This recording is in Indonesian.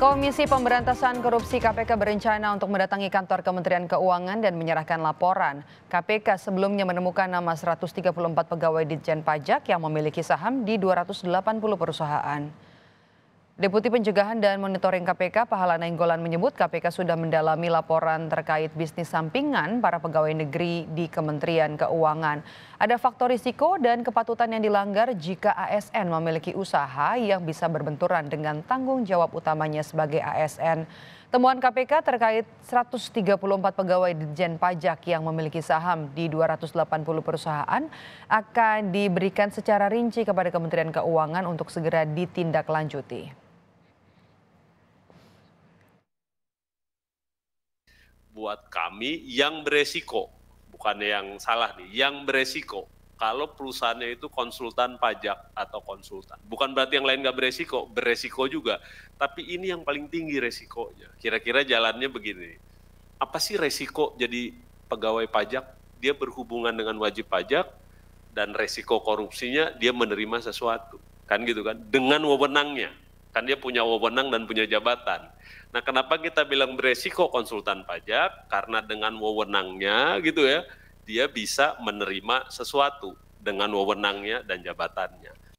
Komisi Pemberantasan Korupsi KPK berencana untuk mendatangi kantor Kementerian Keuangan dan menyerahkan laporan. KPK sebelumnya menemukan nama 134 pegawai Ditjen Pajak yang memiliki saham di 280 perusahaan. Deputi Pencegahan dan Monitoring KPK Pahala Nainggolan menyebut KPK sudah mendalami laporan terkait bisnis sampingan para pegawai negeri di Kementerian Keuangan. Ada faktor risiko dan kepatutan yang dilanggar jika ASN memiliki usaha yang bisa berbenturan dengan tanggung jawab utamanya sebagai ASN. Temuan KPK terkait 134 pegawai Dijen Pajak yang memiliki saham di 280 perusahaan akan diberikan secara rinci kepada Kementerian Keuangan untuk segera ditindaklanjuti. buat kami yang beresiko, bukan yang salah nih, yang beresiko. Kalau perusahaannya itu konsultan pajak atau konsultan, bukan berarti yang lain nggak beresiko, beresiko juga. Tapi ini yang paling tinggi resikonya. Kira-kira jalannya begini. Apa sih resiko jadi pegawai pajak? Dia berhubungan dengan wajib pajak dan resiko korupsinya dia menerima sesuatu. Kan gitu kan, dengan wewenangnya Kan dia punya wewenang dan punya jabatan. Nah, kenapa kita bilang beresiko konsultan pajak? Karena dengan wewenangnya gitu ya, dia bisa menerima sesuatu dengan wewenangnya dan jabatannya.